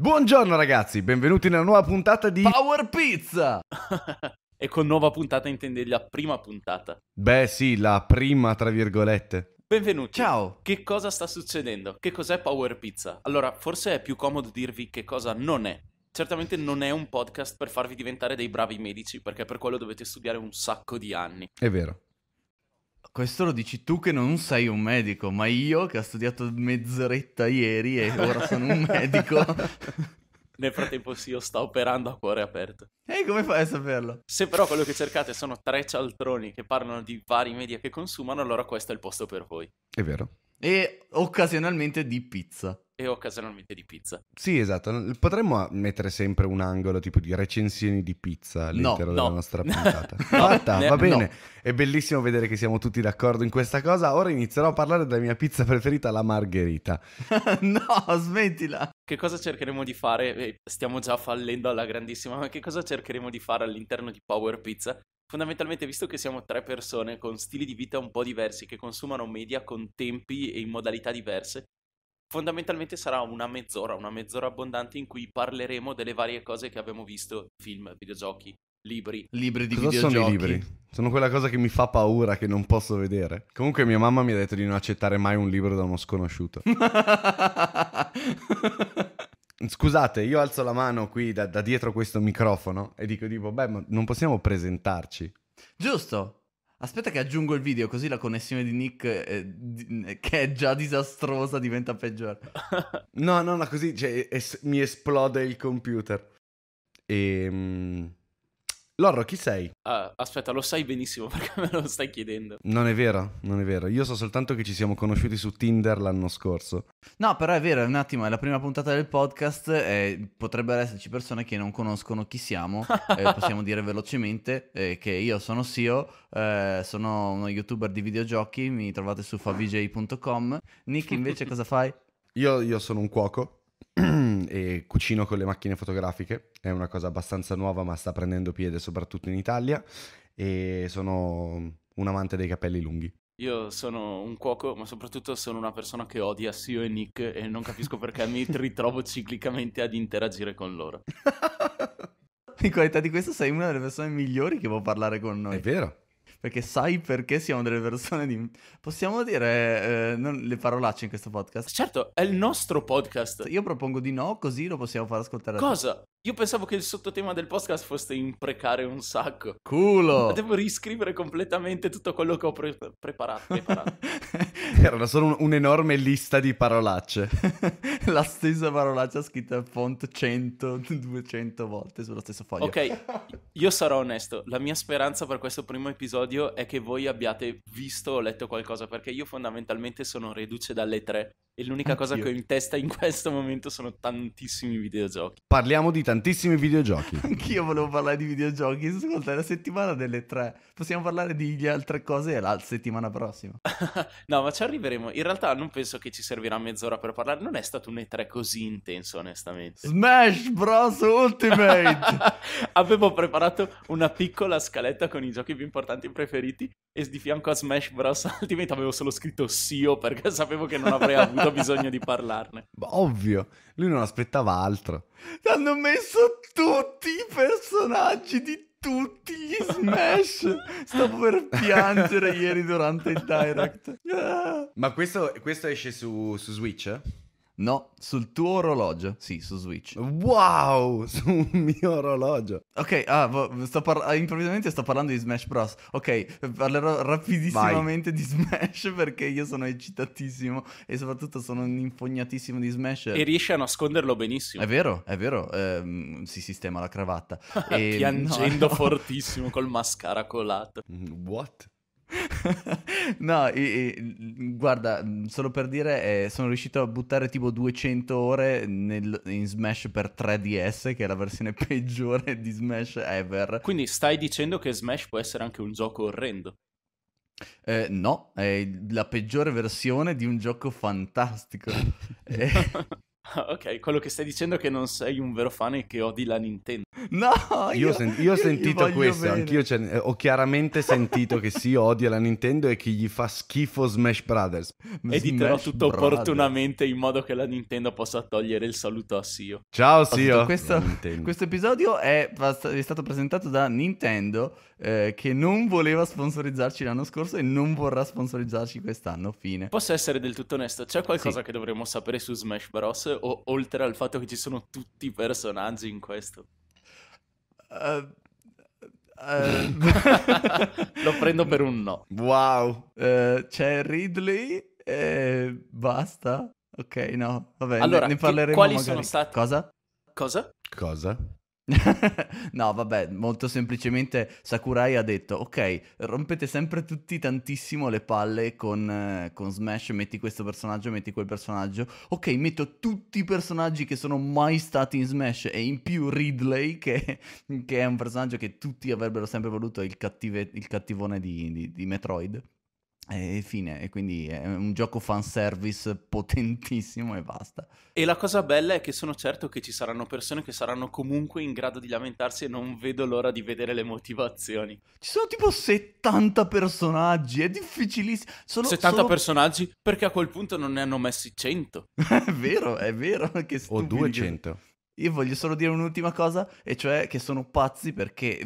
Buongiorno ragazzi, benvenuti nella nuova puntata di Power Pizza! e con nuova puntata intendi la prima puntata. Beh sì, la prima tra virgolette. Benvenuti. Ciao. Che cosa sta succedendo? Che cos'è Power Pizza? Allora, forse è più comodo dirvi che cosa non è. Certamente non è un podcast per farvi diventare dei bravi medici, perché per quello dovete studiare un sacco di anni. È vero. Questo lo dici tu che non sei un medico, ma io che ho studiato mezz'oretta ieri e ora sono un medico. Nel frattempo sì, io sto operando a cuore aperto. Ehi, come fai a saperlo? Se però quello che cercate sono tre cialtroni che parlano di vari media che consumano, allora questo è il posto per voi. È vero. E occasionalmente di pizza e occasionalmente di pizza. Sì, esatto. Potremmo ah, mettere sempre un angolo tipo di recensioni di pizza all'interno no, della no. nostra puntata. no, Fatta, ne, va bene. No. È bellissimo vedere che siamo tutti d'accordo in questa cosa. Ora inizierò a parlare della mia pizza preferita, la margherita. no, smettila. Che cosa cercheremo di fare? Eh, stiamo già fallendo alla grandissima, ma che cosa cercheremo di fare all'interno di Power Pizza? fondamentalmente visto che siamo tre persone con stili di vita un po' diversi che consumano media con tempi e in modalità diverse Fondamentalmente sarà una mezz'ora, una mezz'ora abbondante in cui parleremo delle varie cose che abbiamo visto, film, videogiochi, libri. Libri di Cosa videogiochi. sono i libri? Sono quella cosa che mi fa paura, che non posso vedere. Comunque mia mamma mi ha detto di non accettare mai un libro da uno sconosciuto. Scusate, io alzo la mano qui da, da dietro questo microfono e dico tipo, beh, ma non possiamo presentarci. Giusto, Aspetta che aggiungo il video, così la connessione di Nick, eh, di, eh, che è già disastrosa, diventa peggiore. no, no, no, così cioè, es- mi esplode il computer. E... Ehm, Lorro, chi sei? Uh, aspetta, lo sai benissimo perché me lo stai chiedendo. Non è vero, non è vero. Io so soltanto che ci siamo conosciuti su Tinder l'anno scorso. No, però è vero, è un attimo, è la prima puntata del podcast. Eh, potrebbero esserci persone che non conoscono chi siamo. eh, possiamo dire velocemente eh, che io sono Sio, eh, sono uno youtuber di videogiochi, mi trovate su favij.com. Nick, invece cosa fai? Io, io sono un cuoco e cucino con le macchine fotografiche, è una cosa abbastanza nuova ma sta prendendo piede soprattutto in Italia e sono un amante dei capelli lunghi. Io sono un cuoco, ma soprattutto sono una persona che odia Sio e Nick e non capisco perché mi ritrovo ciclicamente ad interagire con loro. in qualità di questo sei una delle persone migliori che può parlare con noi. È vero perché sai perché siamo delle persone di... Possiamo dire eh, non, le parolacce in questo podcast? Certo, è il nostro podcast. Io propongo di no, così lo possiamo far ascoltare. Cosa? Io pensavo che il sottotema del podcast fosse imprecare un sacco. Culo! Ma devo riscrivere completamente tutto quello che ho pre- preparato. preparato. Era solo un'enorme lista di parolacce. La stessa parolaccia scritta a font 100-200 volte sullo stesso foglio. Ok, io sarò onesto. La mia speranza per questo primo episodio è che voi abbiate visto o letto qualcosa, perché io fondamentalmente sono reduce dalle tre. E l'unica Anch'io. cosa che ho in testa in questo momento sono tantissimi videogiochi. Parliamo di tantissimi videogiochi. Anch'io volevo parlare di videogiochi. Ascolta, è la settimana delle tre. Possiamo parlare di altre cose la settimana prossima. no, ma ci arriveremo. In realtà non penso che ci servirà mezz'ora per parlare. Non è stato un E3 così intenso, onestamente. Smash Bros. Ultimate! Avevo preparato una piccola scaletta con i giochi più importanti e preferiti e di fianco a Smash Bros. Ultimate avevo solo scritto Sio perché sapevo che non avrei avuto bisogno di parlarne. Ovvio, lui non aspettava altro. Hanno messo tutti i personaggi di tutti gli smash. Stavo per piangere ieri durante il direct. Ma questo, questo esce su, su Switch? Eh? No, sul tuo orologio. Sì, su Switch. Wow, sul mio orologio. Ok, ah, sto par- ah, improvvisamente sto parlando di Smash Bros. Ok, parlerò rapidissimamente Vai. di Smash perché io sono eccitatissimo e soprattutto sono un infognatissimo di Smash. E riesci a nasconderlo benissimo. È vero, è vero. Eh, si sistema la cravatta. e... Piangendo no, fortissimo col mascara colato. Mm, what? no, e, e, guarda, solo per dire, eh, sono riuscito a buttare tipo 200 ore nel, in Smash per 3DS, che è la versione peggiore di Smash ever. Quindi stai dicendo che Smash può essere anche un gioco orrendo? Eh, no, è la peggiore versione di un gioco fantastico. eh, Ok, quello che stai dicendo è che non sei un vero fan e che odi la Nintendo. No, io, io, sen- io ho sentito questo, bene. anch'io ce- ho chiaramente sentito che si odia la Nintendo e che gli fa schifo Smash Brothers. Editerò diterò tutto Brothers. opportunamente in modo che la Nintendo possa togliere il saluto a Sio. Ciao Sio. Questo, questo, episodio è, è, stato presentato da Nintendo eh, che non voleva sponsorizzarci l'anno scorso e non vorrà sponsorizzarci quest'anno, fine. Posso essere del tutto onesto, c'è qualcosa sì. che dovremmo sapere su Smash Bros o- oltre al fatto che ci sono tutti i personaggi in questo? Uh, uh... Lo prendo per un no. Wow, uh, c'è Ridley e basta. Ok, no, vabbè, allora, ne, parleremo quali magari. sono stati... Cosa? Cosa? Cosa? no, vabbè, molto semplicemente Sakurai ha detto, ok, rompete sempre tutti tantissimo le palle con, eh, con, Smash, metti questo personaggio, metti quel personaggio, ok, metto tutti i personaggi che sono mai stati in Smash e in più Ridley, che, che è un personaggio che tutti avrebbero sempre voluto, il, cattive, il cattivone di, di, di Metroid. E fine, e quindi è un gioco fanservice potentissimo e basta. E la cosa bella è che sono certo che ci saranno persone che saranno comunque in grado di lamentarsi e non vedo l'ora di vedere le motivazioni. Ci sono tipo 70 personaggi, è difficilissimo. Solo, 70 solo... personaggi? Perché a quel punto non ne hanno messi 100. è vero, è vero. Che o 200. Io voglio solo dire un'ultima cosa, e cioè che sono pazzi perché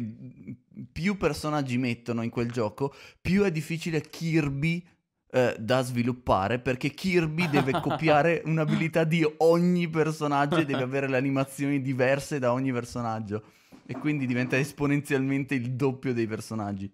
più personaggi mettono in quel gioco, più è difficile Kirby eh, da sviluppare, perché Kirby deve copiare un'abilità di ogni personaggio e deve avere le animazioni diverse da ogni personaggio. E quindi diventa esponenzialmente il doppio dei personaggi.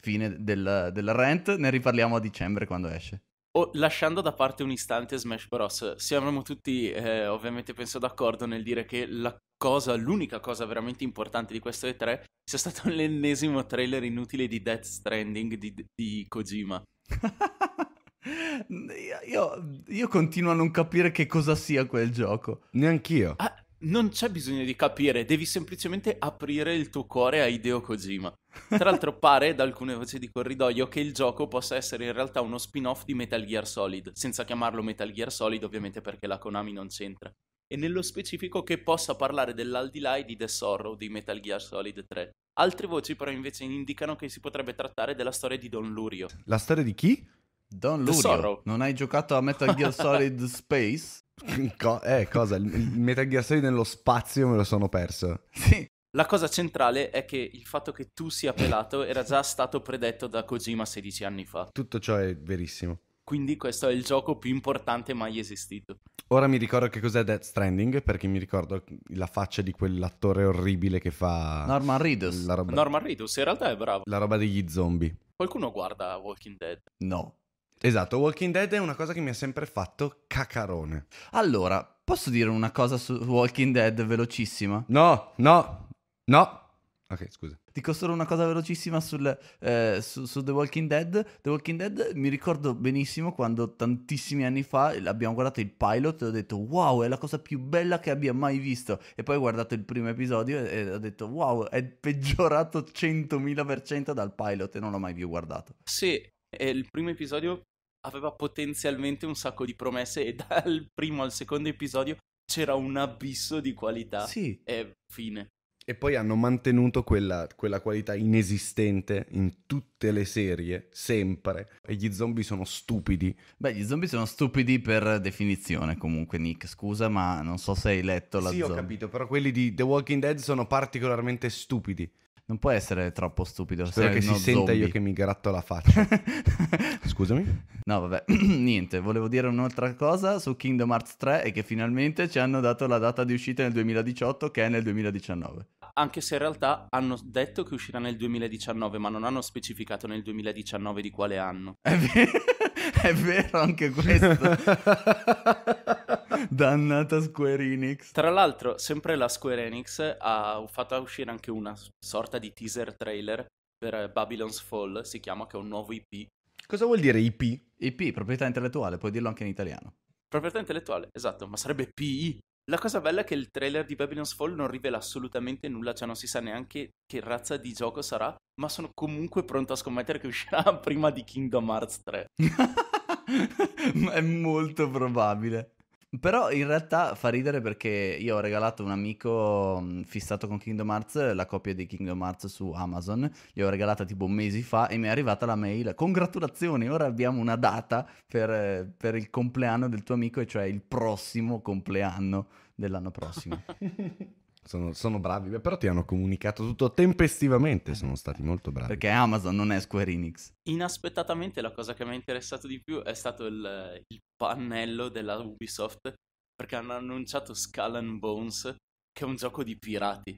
Fine del, del rant, ne riparliamo a dicembre quando esce. Oh, lasciando da parte un istante Smash Bros, siamo tutti eh, ovviamente penso d'accordo nel dire che la cosa, l'unica cosa veramente importante di questo E3 sia stato l'ennesimo trailer inutile di Death Stranding di, di Kojima. io, io, continuo a non capire che cosa sia quel gioco. Neanch'io. Ah, non c'è bisogno di capire, devi semplicemente aprire il tuo cuore a Hideo Kojima. Tra l'altro pare da alcune voci di corridoio che il gioco possa essere in realtà uno spin-off di Metal Gear Solid, senza chiamarlo Metal Gear Solid ovviamente perché la Konami non c'entra. E nello specifico che possa parlare dell'aldilà di The Sorrow di Metal Gear Solid 3. Altre voci però invece indicano che si potrebbe trattare della storia di Don Lurio. La storia di chi? Don Lurio. Non hai giocato a Metal Gear Solid Space? Co- eh, cosa? Il Metal Gear Solid nello spazio me lo sono perso. Sì. La cosa centrale è che il fatto che tu sia pelato era già stato predetto da Kojima 16 anni fa. Tutto ciò è verissimo. Quindi questo è il gioco più importante mai esistito. Ora mi ricordo che cos'è Death Stranding, perché mi ricordo la faccia di quell'attore orribile che fa... Norman Reedus. Roba... Norman Reedus, in realtà è bravo. La roba degli zombie. Qualcuno guarda Walking Dead? No. Esatto, Walking Dead è una cosa che mi ha sempre fatto cacarone. Allora, posso dire una cosa su Walking Dead velocissima? No, no, no. Ok, scusa. Dico solo una cosa velocissima sul, eh, su, su, The Walking Dead. The Walking Dead mi ricordo benissimo quando tantissimi anni fa abbiamo guardato il pilot e ho detto wow, è la cosa più bella che abbia mai visto. E poi ho guardato il primo episodio e ho detto wow, è peggiorato 100.000% dal pilot e non l'ho mai più guardato. Sì, il primo episodio aveva potenzialmente un sacco di promesse e dal primo al secondo episodio c'era un abisso di qualità. Sì. E fine. E poi hanno mantenuto quella, quella, qualità inesistente in tutte le serie, sempre. E gli zombie sono stupidi. Beh, gli zombie sono stupidi per definizione, comunque, Nick. Scusa, ma non so se hai letto la Sì, zombie. ho capito, però quelli di The Walking Dead sono particolarmente stupidi. Non puoi essere troppo stupido. Spero che si senta io che mi gratto la faccia. Scusami. No, vabbè, niente. Volevo dire un'altra cosa su Kingdom Hearts 3 e che finalmente ci hanno dato la data di uscita nel 2018 che è nel 2019. Anche se in realtà hanno detto che uscirà nel 2019, ma non hanno specificato nel 2019 di quale anno. È vero, è vero anche questo. Dannata Square Enix. Tra l'altro, sempre la Square Enix ha fatto uscire anche una sorta di teaser trailer per Babylon's Fall, si chiama, che è un nuovo IP. Cosa vuol dire IP? IP, proprietà intellettuale, puoi dirlo anche in italiano. Proprietà intellettuale, esatto, ma sarebbe PI. La cosa bella è che il trailer di Babylon's Fall non rivela assolutamente nulla, cioè non si sa neanche che razza di gioco sarà, ma sono comunque pronto a scommettere che uscirà prima di Kingdom Hearts 3. è molto probabile. Però in realtà fa ridere perché io ho regalato a un amico mm, fissato con Kingdom Hearts la copia di Kingdom Hearts su Amazon, gli ho regalata tipo mesi fa e mi è arrivata la mail, congratulazioni, ora abbiamo una data per, eh, per il compleanno del tuo amico, e cioè il prossimo compleanno dell'anno prossimo. Sono, sono, bravi, però ti hanno comunicato tutto tempestivamente, sono stati molto bravi. Perché Amazon non è Square Enix. Inaspettatamente la cosa che mi ha interessato di più è stato il, il pannello della Ubisoft, perché hanno annunciato Skull and Bones, che è un gioco di pirati.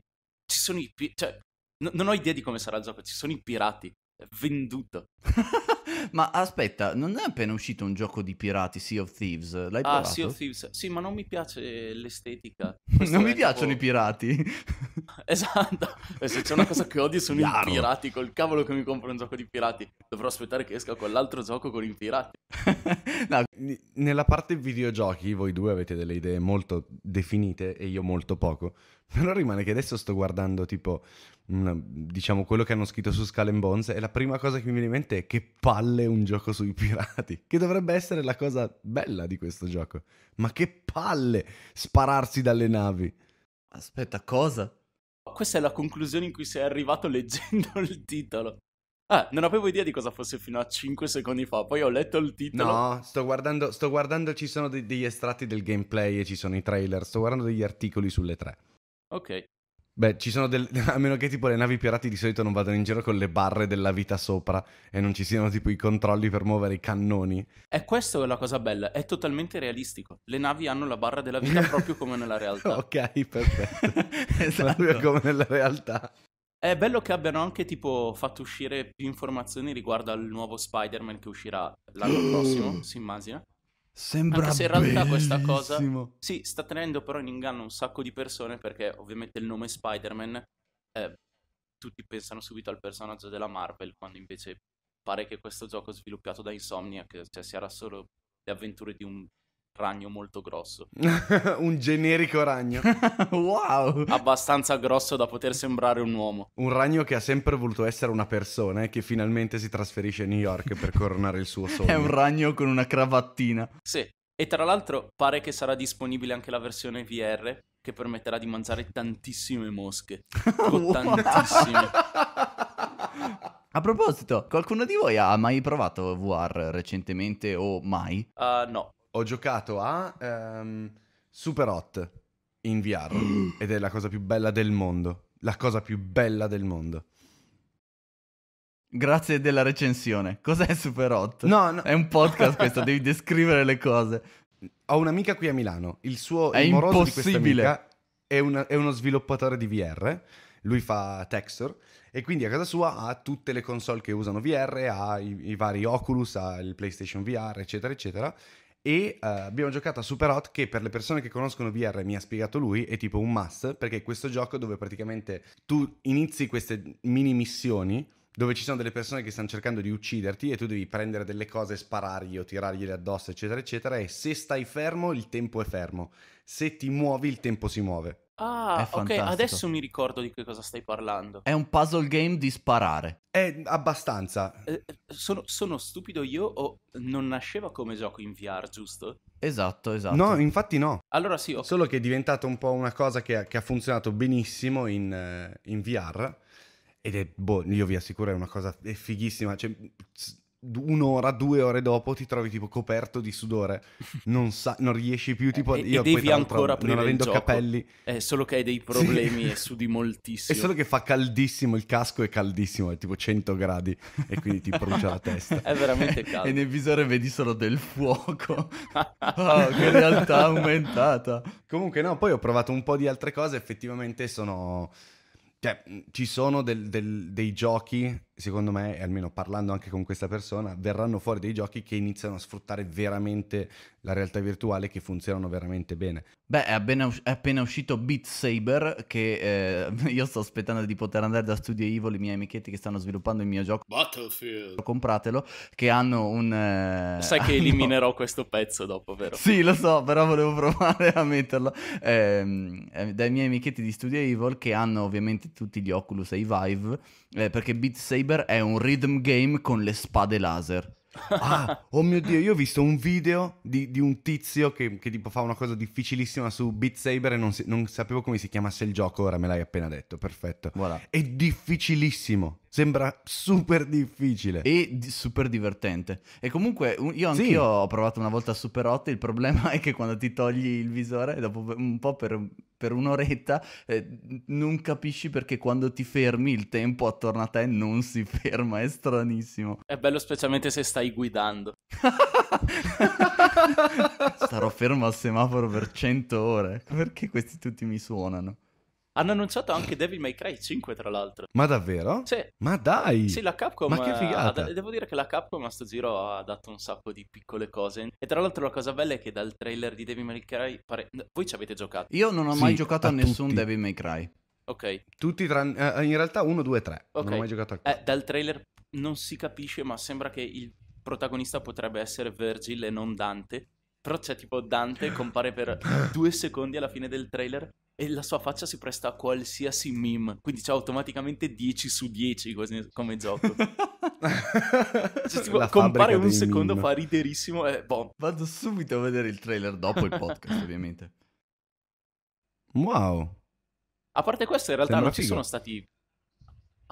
Ci sono i pirati, cioè, n- non ho idea di come sarà il gioco, ci sono i pirati, è venduto. ma aspetta, non è appena uscito un gioco di pirati, Sea of Thieves? L'hai ah, provato? Sea of Thieves. Sì, ma non mi piace l'estetica. non mi piacciono tipo... i pirati. esatto. se c'è una cosa che odio sono Chiaro. i pirati. Col cavolo che mi compro un gioco di pirati. Dovrò aspettare che esca quell'altro gioco con i pirati. no, nella parte videogiochi voi due avete delle idee molto definite e io molto poco. Però rimane che adesso sto guardando tipo, diciamo, quello che hanno scritto su Skull Bones e la prima cosa che mi viene in mente veramente che palle un gioco sui pirati, che dovrebbe essere la cosa bella di questo gioco. Ma che palle spararsi dalle navi. Aspetta, cosa? Questa è la conclusione in cui sei arrivato leggendo il titolo. Ah, non avevo idea di cosa fosse fino a 5 secondi fa, poi ho letto il titolo. No, sto guardando, sto guardando ci sono de- degli estratti del gameplay e ci sono i trailer, sto guardando degli articoli sulle tre. Ok. Beh, ci sono delle... a meno che tipo le navi pirati di solito non vadano in giro con le barre della vita sopra e non ci siano tipo i controlli per muovere i cannoni. E questa è la cosa bella, è totalmente realistico. Le navi hanno la barra della vita proprio come nella realtà. ok, perfetto. esatto. Proprio come nella realtà. È bello che abbiano anche tipo fatto uscire più informazioni riguardo al nuovo Spider-Man che uscirà l'anno prossimo, si immagina. Sembra Anche se in realtà questa cosa sì, sta tenendo però in inganno un sacco di persone perché ovviamente il nome Spider-Man eh, tutti pensano subito al personaggio della Marvel quando invece pare che questo gioco sviluppato da Insomniac cioè, sia solo le avventure di un ragno molto grosso. un generico ragno. wow! Abbastanza grosso da poter sembrare un uomo. Un ragno che ha sempre voluto essere una persona e che finalmente si trasferisce a New York per coronare il suo sogno. È un ragno con una cravattina. Sì. E tra l'altro pare che sarà disponibile anche la versione VR che permetterà di mangiare tantissime mosche. wow. Tantissime. A proposito, qualcuno di voi ha mai provato VR recentemente o mai? Uh, no ho giocato a um, Super Hot in VR ed è la cosa più bella del mondo. La cosa più bella del mondo. Grazie della recensione. Cos'è Super Hot? No, no. È un podcast questo, devi descrivere le cose. Ho un'amica qui a Milano. Il suo è il impossibile. È, una, è, uno sviluppatore di VR. Lui fa Texture. E quindi a casa sua ha tutte le console che usano VR, ha i, i vari Oculus, ha il PlayStation VR, eccetera, eccetera e uh, abbiamo giocato a Super Hot che per le persone che conoscono VR mi ha spiegato lui è tipo un must perché è questo gioco dove praticamente tu inizi queste mini missioni dove ci sono delle persone che stanno cercando di ucciderti e tu devi prendere delle cose, sparargli o tirargliele addosso, eccetera, eccetera. E se stai fermo, il tempo è fermo. Se ti muovi, il tempo si muove. Ah, ok, adesso mi ricordo di che cosa stai parlando. È un puzzle game di sparare. È abbastanza. Eh, sono, sono, stupido io o non nasceva come gioco in VR, giusto? Esatto, esatto. No, infatti no. Allora sì, okay. Solo che è diventata un po' una cosa che, che ha funzionato benissimo in, eh, in VR. Ed è, boh, io vi assicuro, è una cosa è fighissima. Cioè, un'ora, due ore dopo ti trovi tipo coperto di sudore, non, sa- non riesci più eh, tipo... E, io e devi ancora aprire Non avendo capelli... È solo che hai dei problemi sì. e sudi moltissimo. È solo che fa caldissimo, il casco è caldissimo, è tipo 100 gradi e quindi ti brucia la testa. È veramente caldo. e nel visore vedi solo del fuoco. oh, che realtà aumentata. Comunque no, poi ho provato un po' di altre cose, effettivamente sono... Cioè, ci sono del, del, dei giochi secondo me, almeno parlando anche con questa persona, verranno fuori dei giochi che iniziano a sfruttare veramente la realtà virtuale, che funzionano veramente bene. Beh, è appena, us- è appena uscito Beat Saber, che eh, io sto aspettando di poter andare da Studio Evil, i miei amichetti che stanno sviluppando il mio gioco. Battlefield! Compratelo, che hanno un... Eh, Sai che hanno... eliminerò questo pezzo dopo, vero? Sì, lo so, però volevo provare a metterlo. Ehm, eh, dai miei amichetti di Studio Evil, che hanno ovviamente tutti gli Oculus e i Vive, eh, perché Beat Saber Saber è un rhythm game con le spade laser. Ah, oh mio dio, io ho visto un video di, di un tizio che, che, tipo fa una cosa difficilissima su Beat Saber e non, si, non, sapevo come si chiamasse il gioco, ora me l'hai appena detto, perfetto. Voilà. È difficilissimo. Sembra super difficile. E di- super divertente. E comunque io anch'io sì. ho provato una volta Super Hot, il problema è che quando ti togli il visore, dopo un po' per, per un'oretta, eh, non capisci perché quando ti fermi il tempo attorno a te non si ferma, è stranissimo. È bello specialmente se stai guidando. Starò fermo al semaforo per 100 ore. Perché questi tutti mi suonano? Hanno annunciato anche Devil May Cry 5, tra l'altro. Ma davvero? Sì. Ma dai! Sì, la Capcom... Ma che figata! Ha, devo dire che la Capcom a sto giro ha dato un sacco di piccole cose. E tra l'altro la cosa bella è che dal trailer di Devil May Cry... Pare... Voi ci avete giocato? Io non ho sì, mai giocato a, nessun tutti. Devil May Cry. Ok. Tutti tranne... Eh, eh, in realtà 1, 2, 3. Non ho mai giocato a eh, Dal trailer non si capisce, ma sembra che il protagonista potrebbe essere Virgil e non Dante però c'è tipo Dante compare per due secondi alla fine del trailer e la sua faccia si presta a qualsiasi meme. Quindi c'è automaticamente 10 su 10 come gioco. cioè, tipo, compare un secondo, meme. fa riderissimo e boh. Vado subito a vedere il trailer dopo il podcast, ovviamente. Wow. A parte questo, in realtà Sembra non figo. ci sono stati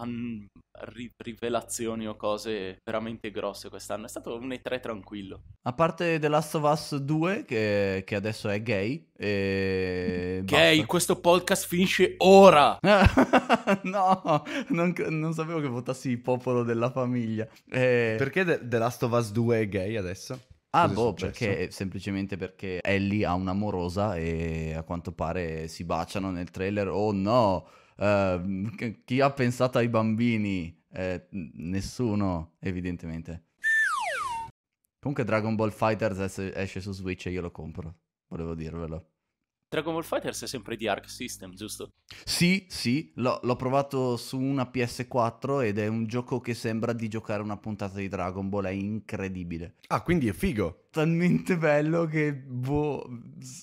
um, ri- rivelazioni o cose veramente grosse quest'anno. È stato un E3 tranquillo. A parte The Last of Us 2, che, che adesso è gay. E... Gay, Basta. questo podcast finisce ora! no, non, non, sapevo che votassi il popolo della famiglia. E... Perché The, The Last of Us 2 è gay adesso? Ah, Cosa boh, perché semplicemente perché Ellie ha un'amorosa e a quanto pare si baciano nel trailer. Oh no! Ehm, chi ha pensato ai bambini? Eh, nessuno, evidentemente. Comunque Dragon Ball Fighters esce su Switch e io lo compro, volevo dirvelo. Dragon Ball Fighters è sempre di Arc System, giusto? Sì, sì, l'ho, l'ho, provato su una PS4 ed è un gioco che sembra di giocare una puntata di Dragon Ball, è incredibile. Ah, quindi è figo. Talmente bello che boh,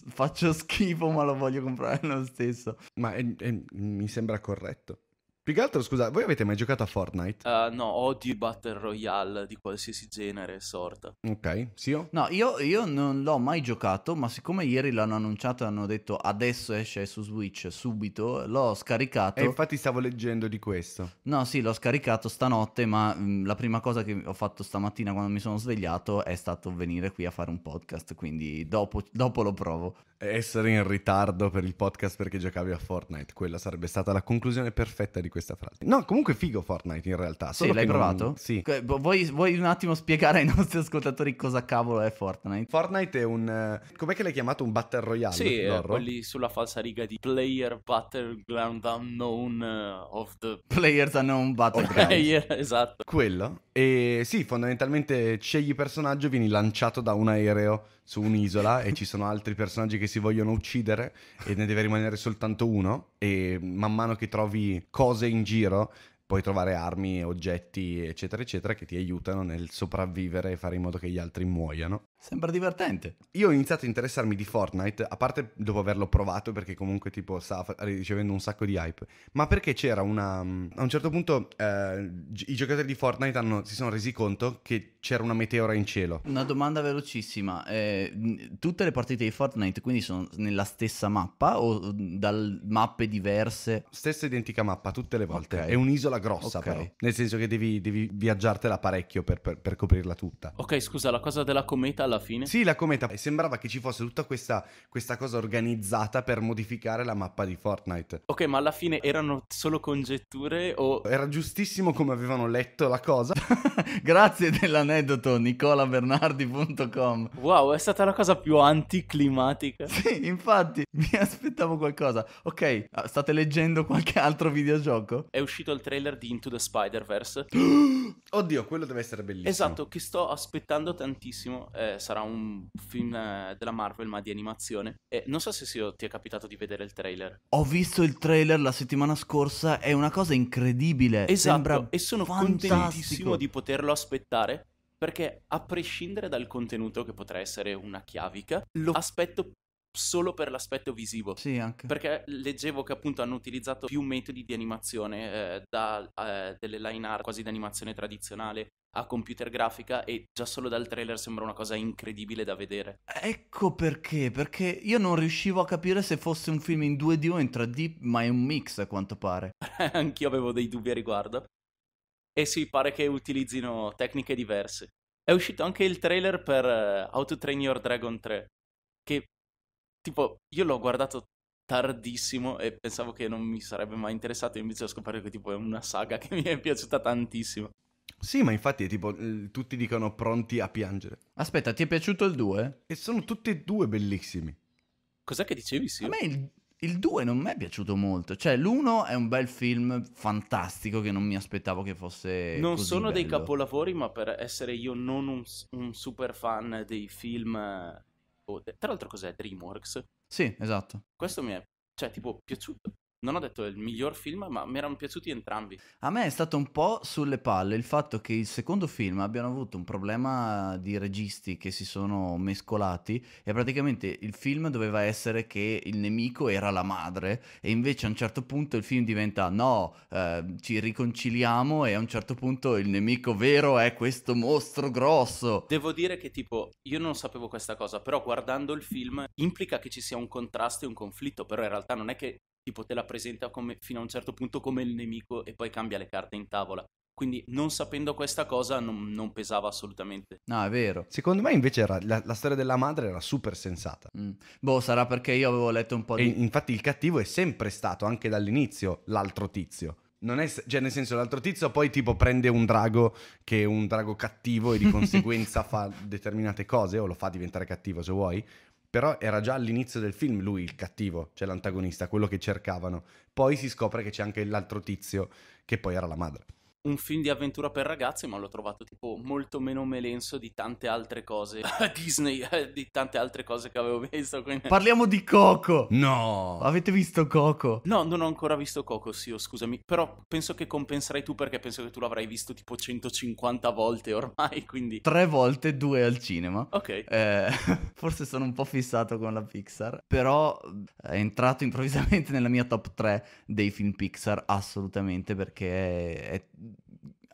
faccio schifo ma lo voglio comprare lo stesso. Ma è, è, mi sembra corretto. Più che altro, scusa, voi avete mai giocato a Fortnite? Uh, no, odio i Battle Royale di qualsiasi genere e sorta. Ok, sì. Io? Oh. No, io, io, non l'ho mai giocato, ma siccome ieri l'hanno annunciato e hanno detto adesso esce su Switch subito, l'ho scaricato. E infatti stavo leggendo di questo. No, sì, l'ho scaricato stanotte, ma mh, mm, la prima cosa che ho fatto stamattina quando mi sono svegliato è stato venire qui a fare un podcast, quindi dopo, dopo lo provo. Essere in ritardo per il podcast perché giocavi a Fortnite, quella sarebbe stata la conclusione perfetta di questa frase. No, comunque figo Fortnite in realtà. Sì, l'hai provato? Non... Sì. Vuoi, vuoi, un attimo spiegare ai nostri ascoltatori cosa cavolo è Fortnite? Fortnite è un... Eh, com'è che l'hai chiamato? Un Battle Royale? Sì, eh, quelli sulla falsa riga di Player Battleground Unknown eh, of the... Players Unknown Battleground. Player, esatto. Quello. E sì, fondamentalmente scegli personaggio, vieni lanciato da un aereo su un'isola e ci sono altri personaggi che si vogliono uccidere e ne deve rimanere soltanto uno e man mano che trovi cose in giro puoi trovare armi, oggetti, eccetera, eccetera, che ti aiutano nel sopravvivere e fare in modo che gli altri muoiano. Sembra divertente. Io ho iniziato a interessarmi di Fortnite, a parte dopo averlo provato, perché comunque tipo stava ricevendo un sacco di hype, ma perché c'era una... A un certo punto eh, i giocatori di Fortnite hanno, si sono resi conto che c'era una meteora in cielo. Una domanda velocissima. Eh, tutte le partite di Fortnite quindi sono nella stessa mappa o mm, da mappe diverse? Stessa identica mappa tutte le volte. Okay. È un'isola grossa okay. però, nel senso che devi, devi viaggiartela parecchio per, per, per coprirla tutta. Ok, scusa, la cosa della cometa alla fine. Sì, la cometa. E sembrava che ci fosse tutta questa, questa cosa organizzata per modificare la mappa di Fortnite. Ok, ma alla fine erano solo congetture o... Era giustissimo come avevano letto la cosa. Grazie dell'aneddoto nicolabernardi.com. Wow, è stata la cosa più anticlimatica. Sì, infatti, mi aspettavo qualcosa. Ok, ah, state leggendo qualche altro videogioco? È uscito il trailer di Into the Spider-Verse. Oddio, quello deve essere bellissimo. Esatto, che sto aspettando tantissimo. Eh, sarà un film eh, della Marvel ma di animazione. E non so se sì, ti è capitato di vedere il trailer. Ho visto il trailer la settimana scorsa, è una cosa incredibile. Esatto, Sembra e sono fantastico. contentissimo di poterlo aspettare perché a prescindere dal contenuto che potrà essere una chiavica, lo aspetto solo per l'aspetto visivo. Sì, anche. Perché leggevo che appunto hanno utilizzato più metodi di animazione, eh, da eh, delle line art quasi di animazione tradizionale a computer grafica e già solo dal trailer sembra una cosa incredibile da vedere. Ecco perché, perché io non riuscivo a capire se fosse un film in 2D o in 3D, ma è un mix a quanto pare. Anch'io avevo dei dubbi a riguardo. E sì, pare che utilizzino tecniche diverse. È uscito anche il trailer per eh, How to Train Your Dragon 3, che tipo, io l'ho guardato tardissimo e pensavo che non mi sarebbe mai interessato, invece ho scoperto che tipo è una saga che mi è piaciuta tantissimo. Sì, ma infatti tipo tutti dicono pronti a piangere. Aspetta, ti è piaciuto il 2? E sono tutti e due bellissimi. Cos'è che dicevi, sì? A me il, 2 non mi è piaciuto molto, cioè l'1 è un bel film fantastico che non mi aspettavo che fosse Non sono bello. dei capolavori, ma per essere io non un, un super fan dei film tra l'altro cos'è? DreamWorks? Sì, esatto. Questo mi è, cioè, tipo, piaciuto non ho detto il miglior film, ma mi erano piaciuti entrambi. A me è stato un po' sulle palle il fatto che il secondo film abbiano avuto un problema di registi che si sono mescolati e praticamente il film doveva essere che il nemico era la madre e invece a un certo punto il film diventa no, eh, ci riconciliamo e a un certo punto il nemico vero è questo mostro grosso. Devo dire che tipo io non sapevo questa cosa, però guardando il film implica che ci sia un contrasto e un conflitto, però in realtà non è che tipo te la presenta come, fino a un certo punto come il nemico e poi cambia le carte in tavola. Quindi non sapendo questa cosa non, non, pesava assolutamente. No, è vero. Secondo me invece era, la, la, storia della madre era super sensata. Mm. Boh, sarà perché io avevo letto un po' di... E infatti il cattivo è sempre stato, anche dall'inizio, l'altro tizio. Non è, cioè nel senso l'altro tizio poi tipo prende un drago che è un drago cattivo e di conseguenza fa determinate cose o lo fa diventare cattivo se vuoi, però era già all'inizio del film lui il cattivo, cioè l'antagonista, quello che cercavano. Poi si scopre che c'è anche l'altro tizio, che poi era la madre un film di avventura per ragazzi, ma l'ho trovato tipo molto meno melenso di tante altre cose Disney, eh, di tante altre cose che avevo visto. Quindi... Parliamo di Coco! No! Avete visto Coco? No, non ho ancora visto Coco, sì, oh, scusami, però penso che compenserai tu perché penso che tu l'avrai visto tipo 150 volte ormai, quindi... Tre volte, due al cinema. Ok. Eh, forse sono un po' fissato con la Pixar, però eh, è entrato improvvisamente nella mia top 3 dei film Pixar, assolutamente, perché è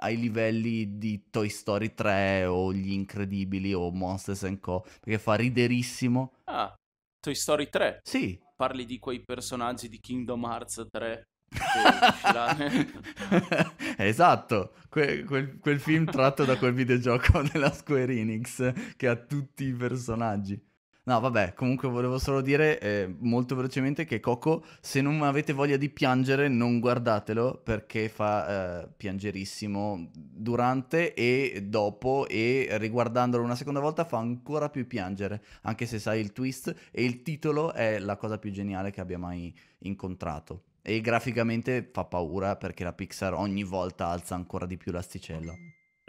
ai livelli di Toy Story 3 o Gli Incredibili o Monsters Co. Perché fa riderissimo. Ah, Toy Story 3? Sì. Parli di quei personaggi di Kingdom Hearts 3 esatto, que- quel-, quel, film tratto da quel videogioco della Square Enix che ha tutti i personaggi. No, vabbè, comunque volevo solo dire eh, molto velocemente che Coco, se non avete voglia di piangere, non guardatelo perché fa eh, piangerissimo durante e dopo e riguardandolo una seconda volta fa ancora più piangere, anche se sai il twist e il titolo è la cosa più geniale che abbia mai incontrato. E graficamente fa paura perché la Pixar ogni volta alza ancora di più l'asticella.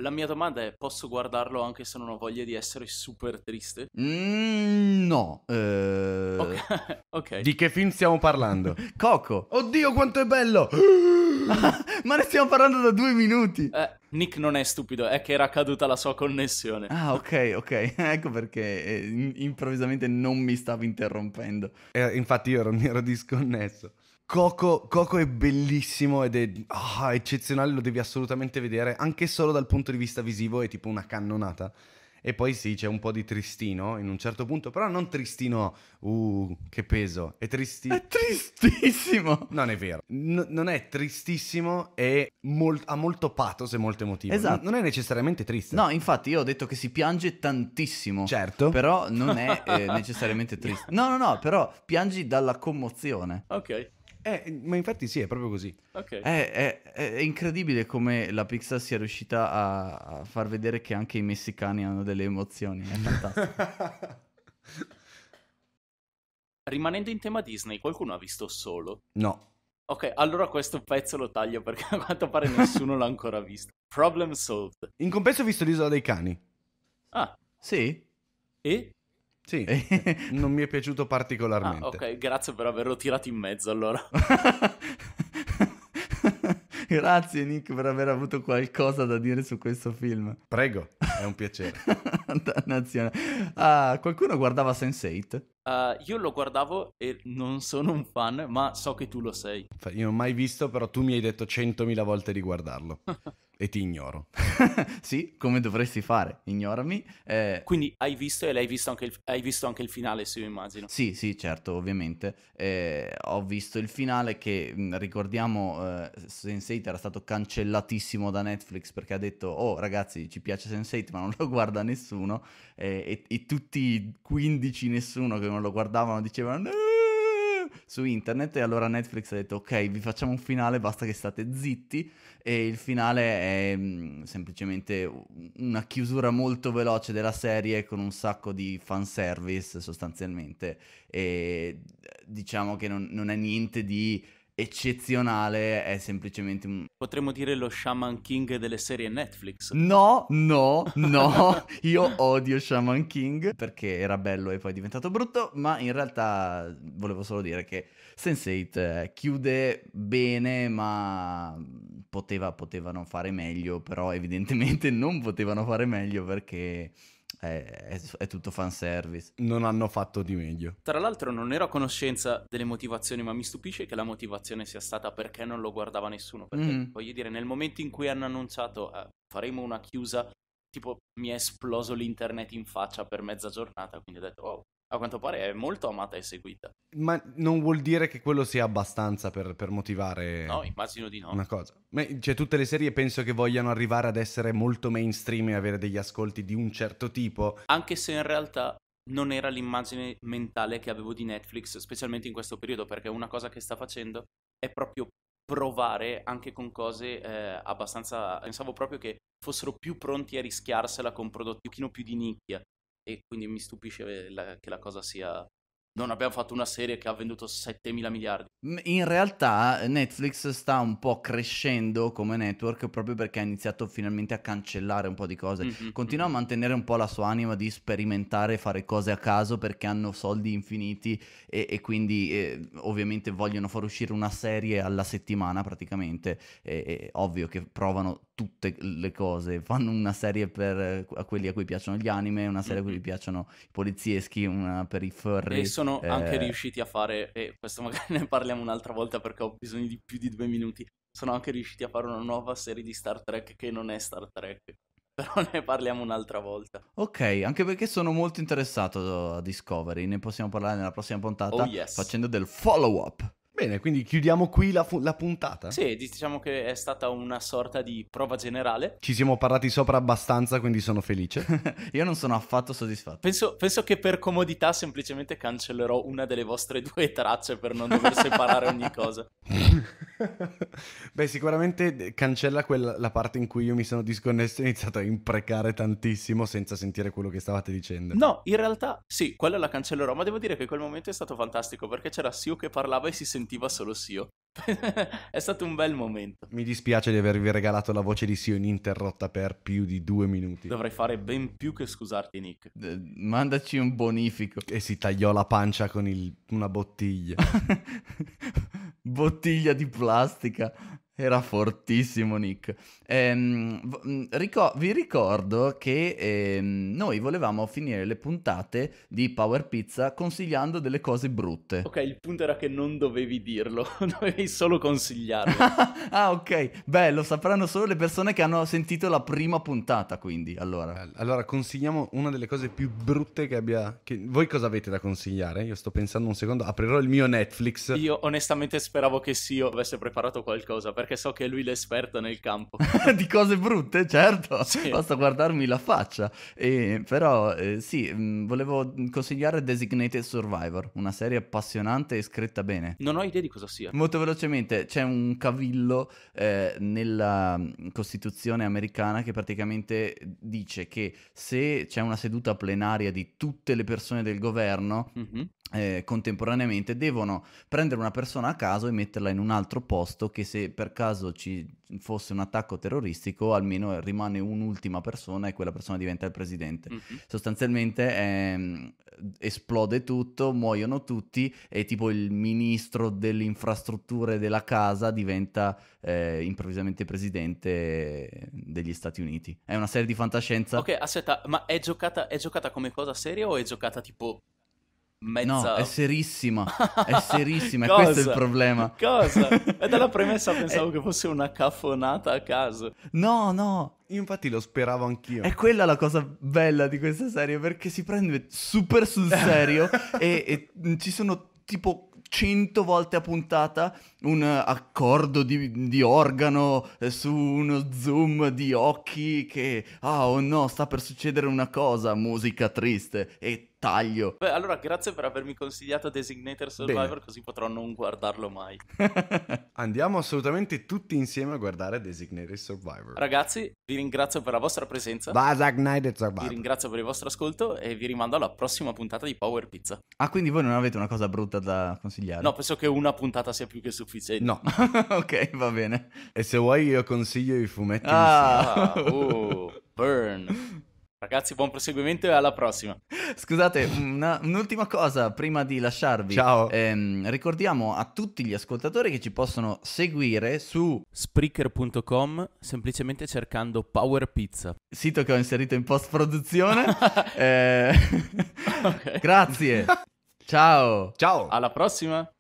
La mia domanda è, posso guardarlo anche se non ho voglia di essere super triste? Mm, no. Eh... Okay. ok. Di che film stiamo parlando? Coco. Oddio quanto è bello! Ma ne stiamo parlando da due minuti. Eh, Nick non è stupido, è che era caduta la sua connessione. Ah, ok, ok. ecco perché eh, improvvisamente non mi stavo interrompendo. Eh, infatti io ero, ero disconnesso. Coco, Coco, è bellissimo ed è oh, eccezionale, lo devi assolutamente vedere, anche solo dal punto di vista visivo è tipo una cannonata. E poi sì, c'è un po' di tristino in un certo punto, però non tristino, uh, che peso, è tristissimo. È tristissimo! Non è vero, N- non è tristissimo, è mol- ha molto pathos e molto emotivo. Esatto. N- non è necessariamente triste. No, infatti io ho detto che si piange tantissimo. Certo. Però non è eh, necessariamente triste. No, no, no, però piangi dalla commozione. Ok. Eh, ma infatti sì, è proprio così. Okay. È, è, è, incredibile come la Pixar sia riuscita a, a, far vedere che anche i messicani hanno delle emozioni. È fantastico. Rimanendo in tema Disney, qualcuno ha visto solo? No. Ok, allora questo pezzo lo taglio perché a quanto pare nessuno l'ha ancora visto. Problem solved. In compenso ho visto l'isola dei cani. Ah. Sì? E? Sì, non mi è piaciuto particolarmente. Ah, ok, grazie per averlo tirato in mezzo allora. Grazie Nick per aver avuto qualcosa da dire su questo film. Prego, è un piacere. Dannazione. Ah, qualcuno guardava Sense8? Uh, io lo guardavo e non sono un fan, ma so che tu lo sei. Io non ho mai visto, però tu mi hai detto centomila volte di guardarlo. e ti ignoro. sì, come dovresti fare, ignorami. Eh... Quindi hai visto e l'hai visto anche il, hai visto anche il finale, se io immagino. Sì, sì, certo, ovviamente. Eh, ho visto il finale che, mm, ricordiamo, eh, Sense8 era stato cancellatissimo da Netflix perché ha detto, oh ragazzi, ci piace Sense8 ma non lo guarda nessuno. Eh, e, e, tutti 15 nessuno che non lo guardavano dicevano su internet e allora Netflix ha detto ok vi facciamo un finale basta che state zitti e il finale è mm, semplicemente una chiusura molto veloce della serie con un sacco di fanservice sostanzialmente e diciamo che non, non è niente di eccezionale, è semplicemente un... Potremmo dire lo Shaman King delle serie Netflix. No, no, no, io odio Shaman King perché era bello e poi è diventato brutto, ma in realtà volevo solo dire che Sense8 eh, chiude bene, ma poteva, potevano fare meglio, però evidentemente non potevano fare meglio perché è, è, è tutto fanservice. Non hanno fatto di meglio. Tra l'altro non ero a conoscenza delle motivazioni, ma mi stupisce che la motivazione sia stata perché non lo guardava nessuno. Perché, mm. voglio dire, nel momento in cui hanno annunciato eh, faremo una chiusa, tipo mi è esploso l'internet in faccia per mezza giornata, quindi ho detto, oh, a quanto pare è molto amata e seguita. Ma non vuol dire che quello sia abbastanza per, per motivare... No, immagino di no. Una cosa. Ma, cioè, tutte le serie penso che vogliano arrivare ad essere molto mainstream e avere degli ascolti di un certo tipo. Anche se in realtà non era l'immagine mentale che avevo di Netflix, specialmente in questo periodo, perché una cosa che sta facendo è proprio provare anche con cose eh, abbastanza... Pensavo proprio che fossero più pronti a rischiarsela con prodotti un pochino più di nicchia, e quindi mi stupisce la, che la cosa sia non abbiamo fatto una serie che ha venduto 7 mila miliardi. In realtà eh, Netflix sta un po' crescendo come network proprio perché ha iniziato finalmente a cancellare un po' di cose. Mm-hmm. Continua a mantenere un po' la sua anima di sperimentare, fare cose a caso perché hanno soldi infiniti e, e quindi eh, ovviamente vogliono far uscire una serie alla settimana praticamente. E, è ovvio che provano tutte le cose, fanno una serie per eh, a quelli a cui piacciono gli anime, una serie mm-hmm. a cui mhm. piacciono i polizieschi, una per i furry. E sono sono eh... anche riusciti a fare, e questo magari ne parliamo un'altra volta perché ho bisogno di più di due minuti, sono anche riusciti a fare una nuova serie di Star Trek che non è Star Trek. Però ne parliamo un'altra volta. Ok, anche perché sono molto interessato a Discovery, ne possiamo parlare nella prossima puntata oh, yes. facendo del follow up. Bene, quindi chiudiamo qui la, fu- la, puntata. Sì, diciamo che è stata una sorta di prova generale. Ci siamo parlati sopra abbastanza, quindi sono felice. Io non sono affatto soddisfatto. Penso, penso, che per comodità semplicemente cancellerò una delle vostre due tracce per non dover separare ogni cosa. Beh, sicuramente cancella quella, la parte in cui io mi sono disconnesso e ho iniziato a imprecare tantissimo senza sentire quello che stavate dicendo. No, in realtà sì, quella la cancellerò, ma devo dire che quel momento è stato fantastico perché c'era Sio che parlava e si sentiva sentiva solo Sio. è stato un bel momento. Mi dispiace di avervi regalato la voce di Sio ininterrotta per più di due minuti. Dovrei fare ben più che scusarti, Nick. D- mandaci un bonifico. E si tagliò la pancia con il... una bottiglia. bottiglia di plastica. Era fortissimo Nick. Ehm, mm, ricor- vi ricordo che ehm, noi volevamo finire le puntate di Power Pizza consigliando delle cose brutte. Ok, il punto era che non dovevi dirlo, dovevi solo consigliarlo. ah, ok. Beh, lo sapranno solo le persone che hanno sentito la prima puntata, quindi, allora. Allora, consigliamo una delle cose più brutte che abbia... Che... Voi cosa avete da consigliare? Io sto pensando un secondo, aprirò il mio Netflix. Io onestamente speravo che Sio avesse preparato qualcosa, perché perché so che lui è l'esperto nel campo. di cose brutte, certo, sì. basta guardarmi la faccia. E, però eh, sì, mm, volevo consigliare Designated Survivor, una serie appassionante e scritta bene. Non ho idea di cosa sia. Molto velocemente, c'è un cavillo eh, nella mm, Costituzione americana che praticamente dice che se c'è una seduta plenaria di tutte le persone del governo, mm-hmm eh, contemporaneamente devono prendere una persona a caso e metterla in un altro posto che se per caso ci fosse un attacco terroristico almeno rimane un'ultima persona e quella persona diventa il presidente. Mm-hmm. Sostanzialmente ehm, esplode tutto, muoiono tutti e tipo il ministro delle infrastrutture della casa diventa eh, improvvisamente presidente degli Stati Uniti. È una serie di fantascienza. Ok, aspetta, ma è giocata, è giocata come cosa seria o è giocata tipo Mezza... No, è serissima, è serissima, e questo è il problema. Cosa? E dalla premessa pensavo che fosse una caffonata a caso. No, no, infatti lo speravo anch'io. È quella la cosa bella di questa serie, perché si prende super sul serio e, e ci sono tipo 100 volte a puntata un accordo di, di, organo eh, su uno zoom di occhi che, ah oh no, sta per succedere una cosa, musica triste, e taglio. Beh, allora grazie per avermi consigliato Designator Survivor, Bene. così potrò non guardarlo mai. Andiamo assolutamente tutti insieme a guardare Designator Survivor. Ragazzi, vi ringrazio per la vostra presenza. Designated Survivor. Vi ringrazio per il vostro ascolto e vi rimando alla prossima puntata di Power Pizza. Ah, quindi voi non avete una cosa brutta da consigliare? No, penso che una puntata sia più che sufficiente. No. ok, va bene. E se vuoi io consiglio i fumetti. Ah, oh, burn. Ragazzi, buon proseguimento e alla prossima. Scusate, una, un'ultima cosa prima di lasciarvi. Ciao. Ehm, ricordiamo a tutti gli ascoltatori che ci possono seguire su Spreaker.com semplicemente cercando Power Pizza. Sito che ho inserito in post-produzione. eh... Grazie. Ciao. Ciao. Alla prossima.